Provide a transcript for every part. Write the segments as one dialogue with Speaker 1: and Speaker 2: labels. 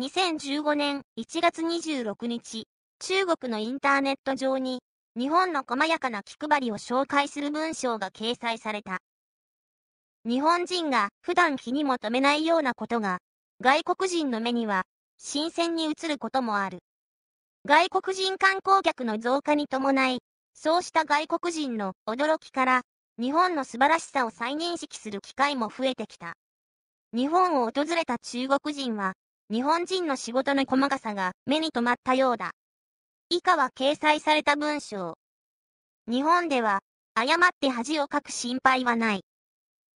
Speaker 1: 2015年1月26日、中国のインターネット上に、日本の細やかな気配りを紹介する文章が掲載された。日本人が普段気にも留めないようなことが、外国人の目には、新鮮に映ることもある。外国人観光客の増加に伴い、そうした外国人の驚きから、日本の素晴らしさを再認識する機会も増えてきた。日本を訪れた中国人は、日本人の仕事の細かさが目に留まったようだ。以下は掲載された文章。日本では、誤って恥をかく心配はない。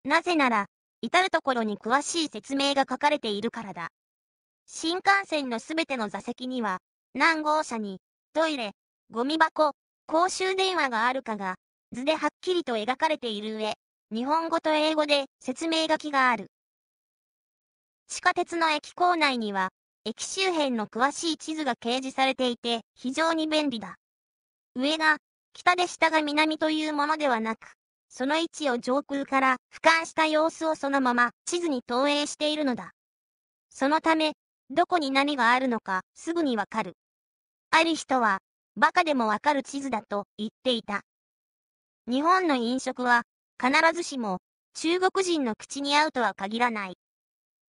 Speaker 1: なぜなら、至るところに詳しい説明が書かれているからだ。新幹線のすべての座席には、何号車に、トイレ、ゴミ箱、公衆電話があるかが、図ではっきりと描かれている上、日本語と英語で説明書きがある。地下鉄の駅構内には、駅周辺の詳しい地図が掲示されていて、非常に便利だ。上が、北で下が南というものではなく、その位置を上空から俯瞰した様子をそのまま地図に投影しているのだ。そのため、どこに何があるのかすぐにわかる。ある人は、バカでもわかる地図だと言っていた。日本の飲食は、必ずしも中国人の口に合うとは限らない。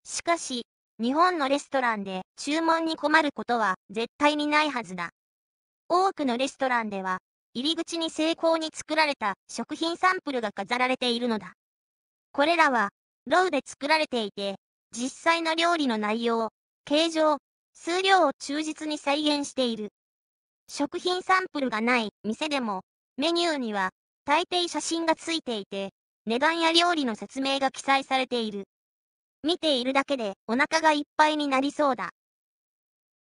Speaker 1: しかし、日本のレストランで注文に困ることは絶対にないはずだ。多くのレストランでは、入り口に精巧に作られた食品サンプルが飾られているのだ。これらは、ロウで作られていて、実際の料理の内容、形状、数量を忠実に再現している。食品サンプルがない店でも、メニューには、大抵写真がついていて、値段や料理の説明が記載されている。見ているだけでお腹がいっぱいになりそうだ。